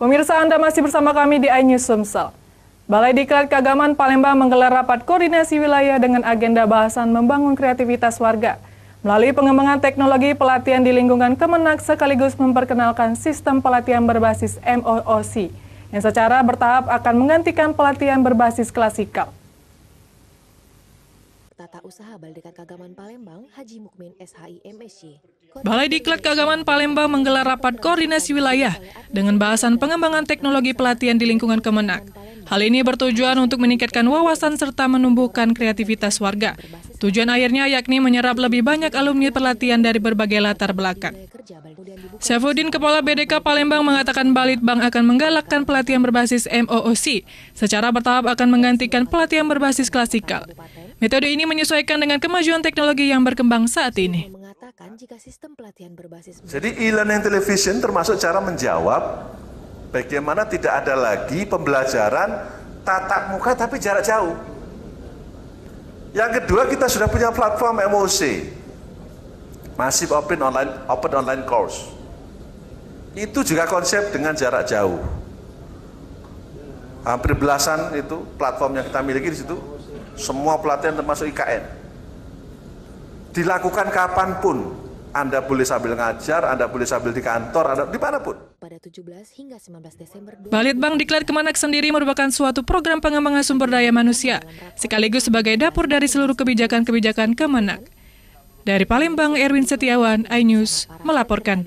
Pemirsa Anda masih bersama kami di iNews Sumsel. Balai Diklat Kagaman Palembang menggelar rapat koordinasi wilayah dengan agenda bahasan membangun kreativitas warga. Melalui pengembangan teknologi pelatihan di lingkungan Kemenak sekaligus memperkenalkan sistem pelatihan berbasis MOOC yang secara bertahap akan menggantikan pelatihan berbasis klasikal. Tata Usaha Balai Diklat Keagamaan Palembang, Haji Mukmin SHI MSC Balai Diklat Keagamaan Palembang menggelar rapat koordinasi wilayah dengan bahasan pengembangan teknologi pelatihan di lingkungan Kemenak. Hal ini bertujuan untuk meningkatkan wawasan serta menumbuhkan kreativitas warga. Tujuan akhirnya yakni menyerap lebih banyak alumni pelatihan dari berbagai latar belakang. Syafudin Kepala BDK Palembang mengatakan Balitbang akan menggalakkan pelatihan berbasis MOOC, secara bertahap akan menggantikan pelatihan berbasis klasikal. Metode ini menyesuaikan dengan kemajuan teknologi yang berkembang saat ini jika sistem pelatihan berbasis Jadi e-learning television termasuk cara menjawab bagaimana tidak ada lagi pembelajaran tatap muka tapi jarak jauh. Yang kedua kita sudah punya platform MOC. Masif Open Online Open Online Course. Itu juga konsep dengan jarak jauh. Hampir belasan itu platform yang kita miliki di situ. Semua pelatihan termasuk IKN dilakukan kapanpun anda boleh sambil ngajar, Anda boleh sambil di kantor, Anda pun. Pada 17 hingga 19 Desember... Balit Balitbang Diklat Kemanak sendiri merupakan suatu program pengembangan sumber daya manusia, sekaligus sebagai dapur dari seluruh kebijakan-kebijakan kemanak. Dari Palembang, Erwin Setiawan, iNews, melaporkan.